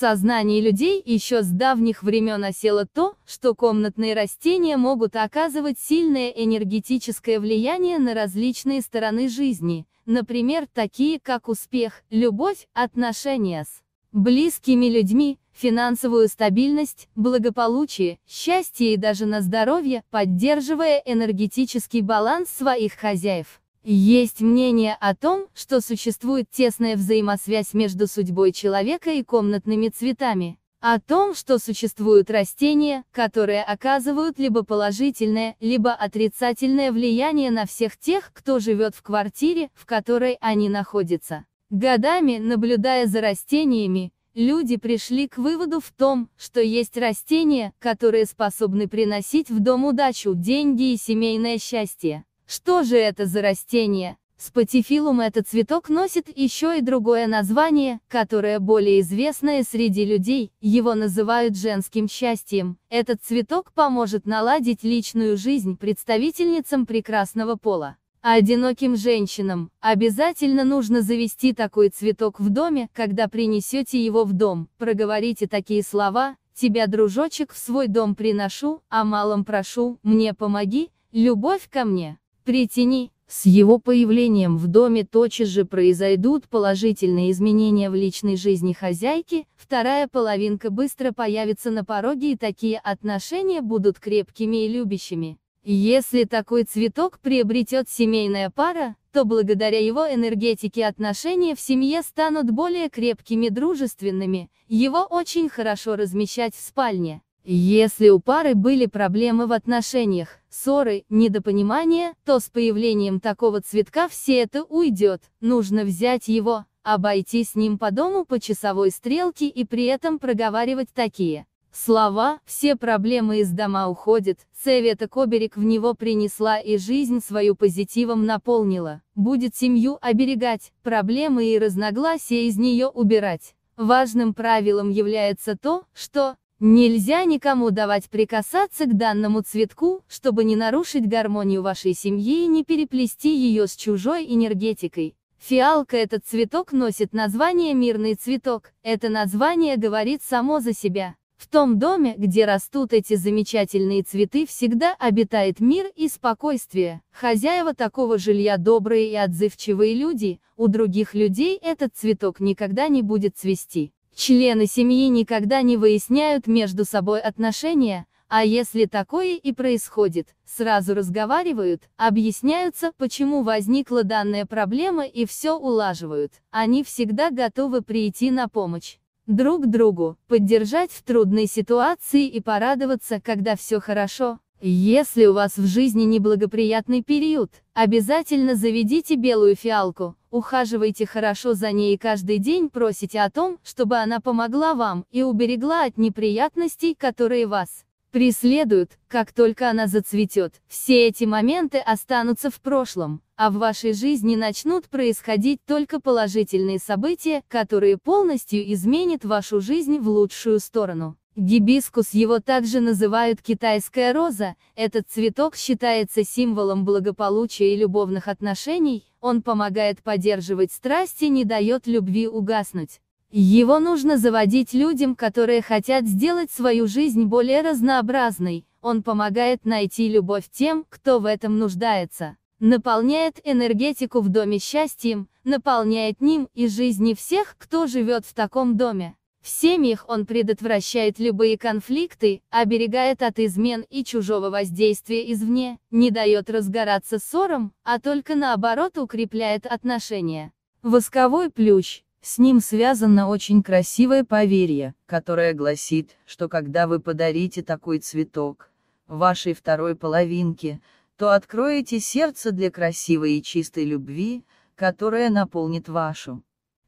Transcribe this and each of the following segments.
сознании людей еще с давних времен осело то, что комнатные растения могут оказывать сильное энергетическое влияние на различные стороны жизни, например, такие как успех, любовь, отношения с близкими людьми, финансовую стабильность, благополучие, счастье и даже на здоровье, поддерживая энергетический баланс своих хозяев. Есть мнение о том, что существует тесная взаимосвязь между судьбой человека и комнатными цветами. О том, что существуют растения, которые оказывают либо положительное, либо отрицательное влияние на всех тех, кто живет в квартире, в которой они находятся. Годами, наблюдая за растениями, люди пришли к выводу в том, что есть растения, которые способны приносить в дом удачу, деньги и семейное счастье. Что же это за растение? Спатифилум этот цветок носит еще и другое название, которое более известное среди людей, его называют женским счастьем. Этот цветок поможет наладить личную жизнь представительницам прекрасного пола. А одиноким женщинам обязательно нужно завести такой цветок в доме, когда принесете его в дом, проговорите такие слова, тебя, дружочек, в свой дом приношу, а малом прошу, мне помоги, любовь ко мне. При с его появлением в доме тотчас же произойдут положительные изменения в личной жизни хозяйки, вторая половинка быстро появится на пороге и такие отношения будут крепкими и любящими. Если такой цветок приобретет семейная пара, то благодаря его энергетике отношения в семье станут более крепкими дружественными, его очень хорошо размещать в спальне. Если у пары были проблемы в отношениях, ссоры, недопонимания, то с появлением такого цветка все это уйдет, нужно взять его, обойти с ним по дому по часовой стрелке и при этом проговаривать такие слова «все проблемы из дома уходят», Севета Коберик в него принесла и жизнь свою позитивом наполнила, будет семью оберегать, проблемы и разногласия из нее убирать. Важным правилом является то, что, Нельзя никому давать прикасаться к данному цветку, чтобы не нарушить гармонию вашей семьи и не переплести ее с чужой энергетикой. Фиалка этот цветок носит название «мирный цветок», это название говорит само за себя. В том доме, где растут эти замечательные цветы, всегда обитает мир и спокойствие. Хозяева такого жилья добрые и отзывчивые люди, у других людей этот цветок никогда не будет цвести. Члены семьи никогда не выясняют между собой отношения, а если такое и происходит, сразу разговаривают, объясняются, почему возникла данная проблема и все улаживают. Они всегда готовы прийти на помощь друг другу, поддержать в трудной ситуации и порадоваться, когда все хорошо. Если у вас в жизни неблагоприятный период, обязательно заведите белую фиалку, ухаживайте хорошо за ней и каждый день просите о том, чтобы она помогла вам и уберегла от неприятностей, которые вас преследуют, как только она зацветет. Все эти моменты останутся в прошлом, а в вашей жизни начнут происходить только положительные события, которые полностью изменят вашу жизнь в лучшую сторону. Гибискус его также называют китайская роза, этот цветок считается символом благополучия и любовных отношений, он помогает поддерживать страсти, не дает любви угаснуть. Его нужно заводить людям, которые хотят сделать свою жизнь более разнообразной, он помогает найти любовь тем, кто в этом нуждается. Наполняет энергетику в доме счастьем, наполняет ним и жизни всех, кто живет в таком доме. В семьях он предотвращает любые конфликты, оберегает от измен и чужого воздействия извне, не дает разгораться ссорам, а только наоборот укрепляет отношения. Восковой плющ. С ним связано очень красивое поверье, которое гласит, что когда вы подарите такой цветок вашей второй половинке, то откроете сердце для красивой и чистой любви, которая наполнит вашу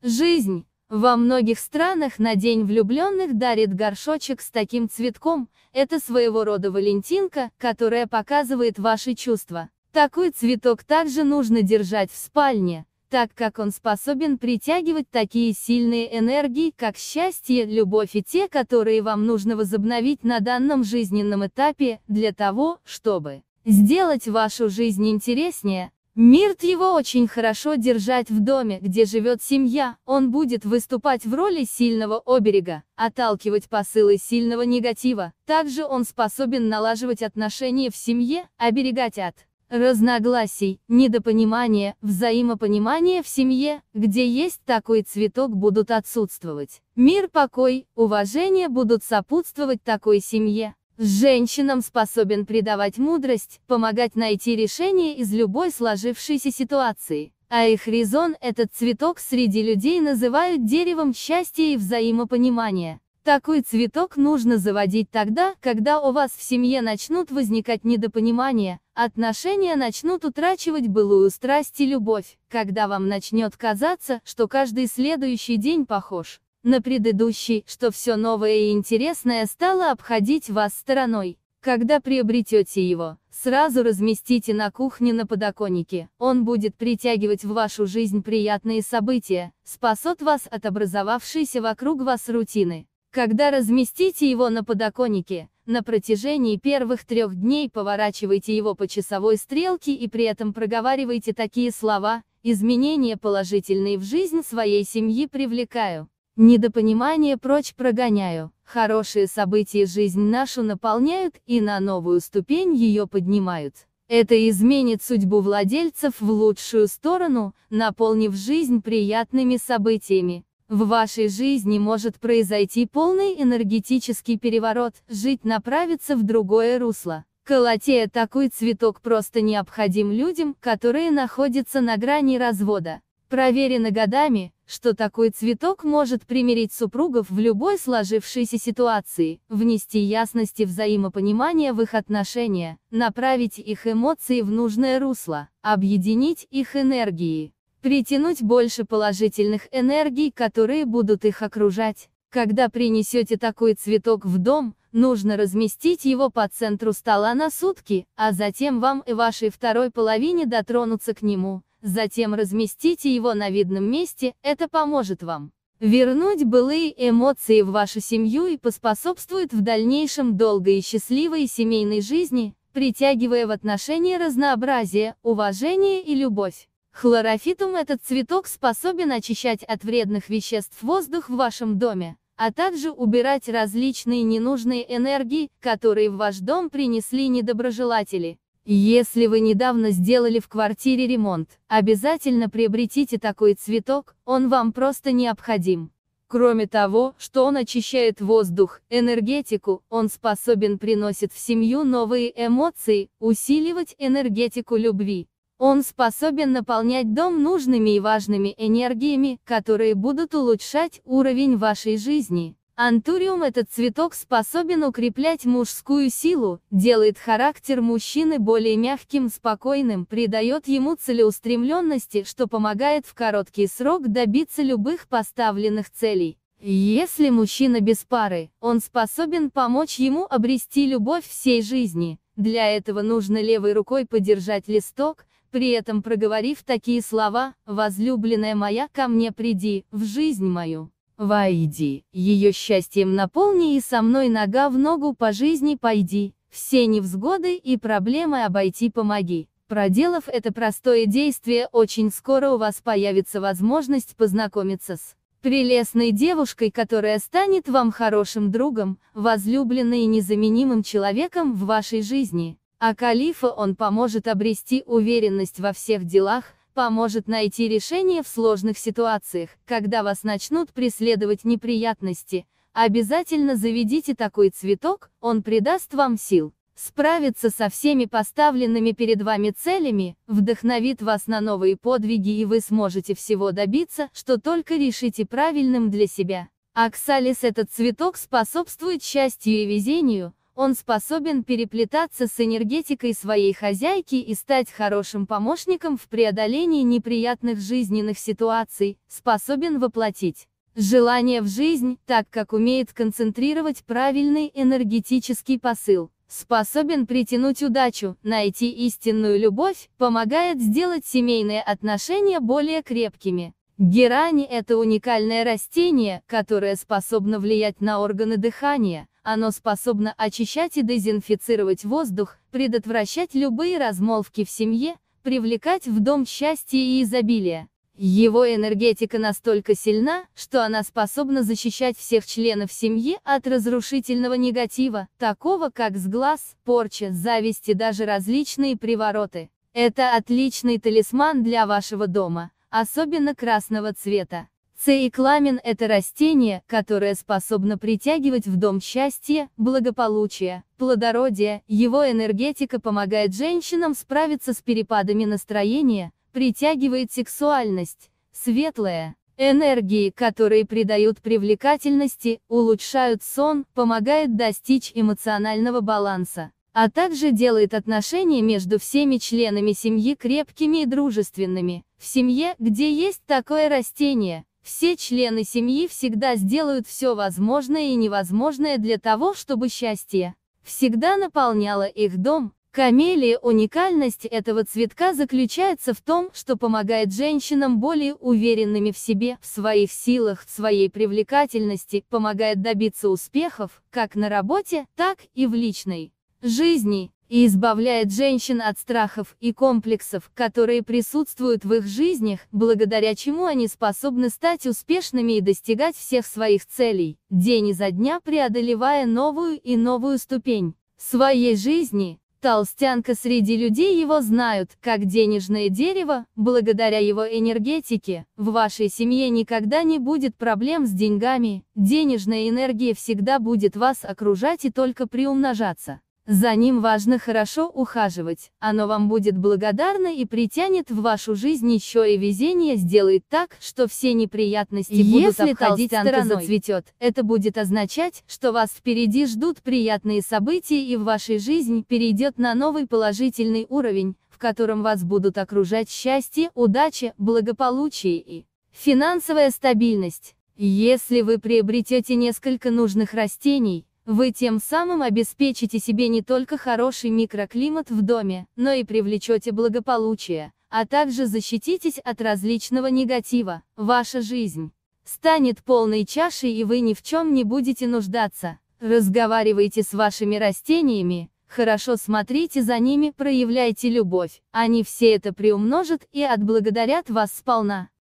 жизнь. Во многих странах на День влюбленных дарит горшочек с таким цветком, это своего рода валентинка, которая показывает ваши чувства. Такой цветок также нужно держать в спальне, так как он способен притягивать такие сильные энергии, как счастье, любовь и те, которые вам нужно возобновить на данном жизненном этапе, для того, чтобы сделать вашу жизнь интереснее, Мирт его очень хорошо держать в доме, где живет семья, он будет выступать в роли сильного оберега, отталкивать посылы сильного негатива, также он способен налаживать отношения в семье, оберегать от разногласий, недопонимания, взаимопонимания в семье, где есть такой цветок будут отсутствовать. Мир, покой, уважение будут сопутствовать такой семье, Женщинам способен придавать мудрость, помогать найти решение из любой сложившейся ситуации. А их резон этот цветок среди людей называют деревом счастья и взаимопонимания. Такой цветок нужно заводить тогда, когда у вас в семье начнут возникать недопонимания, отношения начнут утрачивать былую страсть и любовь, когда вам начнет казаться, что каждый следующий день похож на предыдущий, что все новое и интересное стало обходить вас стороной. Когда приобретете его, сразу разместите на кухне на подоконнике. Он будет притягивать в вашу жизнь приятные события, спасет вас от образовавшейся вокруг вас рутины. Когда разместите его на подоконнике, на протяжении первых трех дней поворачивайте его по часовой стрелке и при этом проговаривайте такие слова «Изменения положительные в жизнь своей семьи привлекаю». Недопонимание прочь прогоняю, хорошие события жизнь нашу наполняют и на новую ступень ее поднимают. Это изменит судьбу владельцев в лучшую сторону, наполнив жизнь приятными событиями. В вашей жизни может произойти полный энергетический переворот, жить направится в другое русло. Колотея такой цветок просто необходим людям, которые находятся на грани развода. Проверено годами, что такой цветок может примирить супругов в любой сложившейся ситуации, внести ясности и взаимопонимание в их отношения, направить их эмоции в нужное русло, объединить их энергии, притянуть больше положительных энергий, которые будут их окружать. Когда принесете такой цветок в дом, нужно разместить его по центру стола на сутки, а затем вам и вашей второй половине дотронуться к нему затем разместите его на видном месте, это поможет вам вернуть былые эмоции в вашу семью и поспособствует в дальнейшем долгой и счастливой семейной жизни, притягивая в отношения разнообразие, уважение и любовь. Хлорофитум этот цветок способен очищать от вредных веществ воздух в вашем доме, а также убирать различные ненужные энергии, которые в ваш дом принесли недоброжелатели. Если вы недавно сделали в квартире ремонт, обязательно приобретите такой цветок, он вам просто необходим. Кроме того, что он очищает воздух, энергетику, он способен приносить в семью новые эмоции, усиливать энергетику любви. Он способен наполнять дом нужными и важными энергиями, которые будут улучшать уровень вашей жизни. Антуриум этот цветок способен укреплять мужскую силу, делает характер мужчины более мягким, спокойным, придает ему целеустремленности, что помогает в короткий срок добиться любых поставленных целей. Если мужчина без пары, он способен помочь ему обрести любовь всей жизни. Для этого нужно левой рукой подержать листок, при этом проговорив такие слова «Возлюбленная моя, ко мне приди, в жизнь мою». Войди, ее счастьем наполни и со мной нога в ногу по жизни пойди, все невзгоды и проблемы обойти помоги. Проделав это простое действие, очень скоро у вас появится возможность познакомиться с прелестной девушкой, которая станет вам хорошим другом, возлюбленной и незаменимым человеком в вашей жизни. А Калифа он поможет обрести уверенность во всех делах, поможет найти решение в сложных ситуациях, когда вас начнут преследовать неприятности. Обязательно заведите такой цветок, он придаст вам сил. Справиться со всеми поставленными перед вами целями, вдохновит вас на новые подвиги и вы сможете всего добиться, что только решите правильным для себя. Оксалис этот цветок способствует счастью и везению, он способен переплетаться с энергетикой своей хозяйки и стать хорошим помощником в преодолении неприятных жизненных ситуаций, способен воплотить желание в жизнь, так как умеет концентрировать правильный энергетический посыл, способен притянуть удачу, найти истинную любовь, помогает сделать семейные отношения более крепкими. Герань – это уникальное растение, которое способно влиять на органы дыхания, оно способно очищать и дезинфицировать воздух, предотвращать любые размолвки в семье, привлекать в дом счастье и изобилие. Его энергетика настолько сильна, что она способна защищать всех членов семьи от разрушительного негатива, такого как сглаз, порча, зависть и даже различные привороты. Это отличный талисман для вашего дома, особенно красного цвета. Цейкламен – это растение, которое способно притягивать в дом счастье, благополучие, плодородие, его энергетика помогает женщинам справиться с перепадами настроения, притягивает сексуальность, светлая, энергии, которые придают привлекательности, улучшают сон, помогает достичь эмоционального баланса, а также делает отношения между всеми членами семьи крепкими и дружественными. В семье, где есть такое растение, все члены семьи всегда сделают все возможное и невозможное для того, чтобы счастье всегда наполняло их дом. Камелия уникальность этого цветка заключается в том, что помогает женщинам более уверенными в себе, в своих силах, в своей привлекательности, помогает добиться успехов, как на работе, так и в личной жизни и избавляет женщин от страхов и комплексов, которые присутствуют в их жизнях, благодаря чему они способны стать успешными и достигать всех своих целей, день изо дня преодолевая новую и новую ступень своей жизни. Толстянка среди людей его знают, как денежное дерево, благодаря его энергетике, в вашей семье никогда не будет проблем с деньгами, денежная энергия всегда будет вас окружать и только приумножаться. За ним важно хорошо ухаживать, оно вам будет благодарно и притянет в вашу жизнь еще и везение сделает так, что все неприятности Если будут обходить стороной. зацветет, это будет означать, что вас впереди ждут приятные события и в вашей жизни перейдет на новый положительный уровень, в котором вас будут окружать счастье, удача, благополучие и финансовая стабильность. Если вы приобретете несколько нужных растений, вы тем самым обеспечите себе не только хороший микроклимат в доме, но и привлечете благополучие, а также защититесь от различного негатива. Ваша жизнь станет полной чашей и вы ни в чем не будете нуждаться. Разговаривайте с вашими растениями, хорошо смотрите за ними, проявляйте любовь, они все это приумножат и отблагодарят вас сполна.